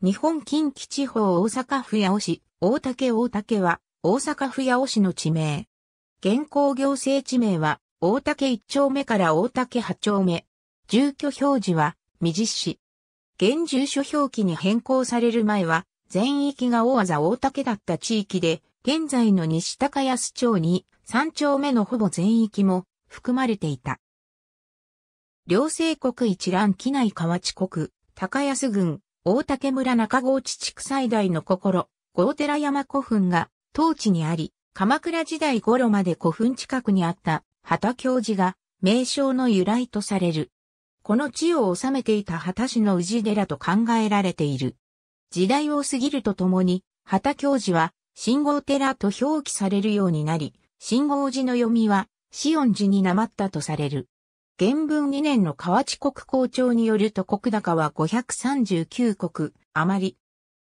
日本近畿地方大阪府八尾市、大竹大竹は、大阪府八尾市の地名。現行行政地名は、大竹一丁目から大竹八丁目。住居表示は、未実施。現住所表記に変更される前は、全域が大技大竹だった地域で、現在の西高安町に、三丁目のほぼ全域も含まれていた。両政国一覧機内河内国、高安郡、大竹村中郷地地区最大の心、郷寺山古墳が当地にあり、鎌倉時代頃まで古墳近くにあった畑教授が名称の由来とされる。この地を治めていた畑氏の氏寺と考えられている。時代を過ぎるとともに、畑教授は、信号寺と表記されるようになり、信号寺の読みは、死音寺になまったとされる。原文2年の河内国交庁によると国高は539国余り。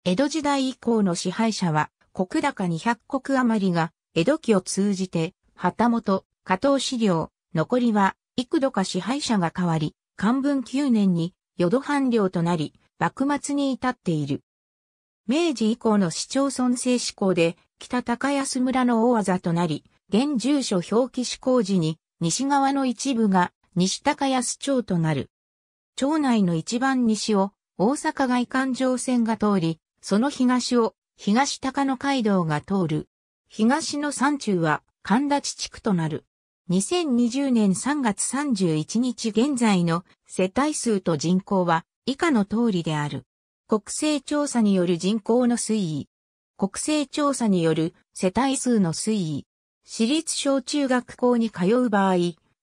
江戸時代以降の支配者は国高200国余りが江戸期を通じて旗本、加藤資料、残りは幾度か支配者が変わり、漢文9年に淀藩領となり、幕末に至っている。明治以降の市町村制施行で、北高安村の大技となり、現住所表記施行時に、西側の一部が西高安町となる。町内の一番西を大阪外環状線が通り、その東を東高野街道が通る。東の山中は神立地区となる。2020年3月31日現在の世帯数と人口は以下の通りである。国勢調査による人口の推移。国勢調査による世帯数の推移。私立小中学校に通う場合、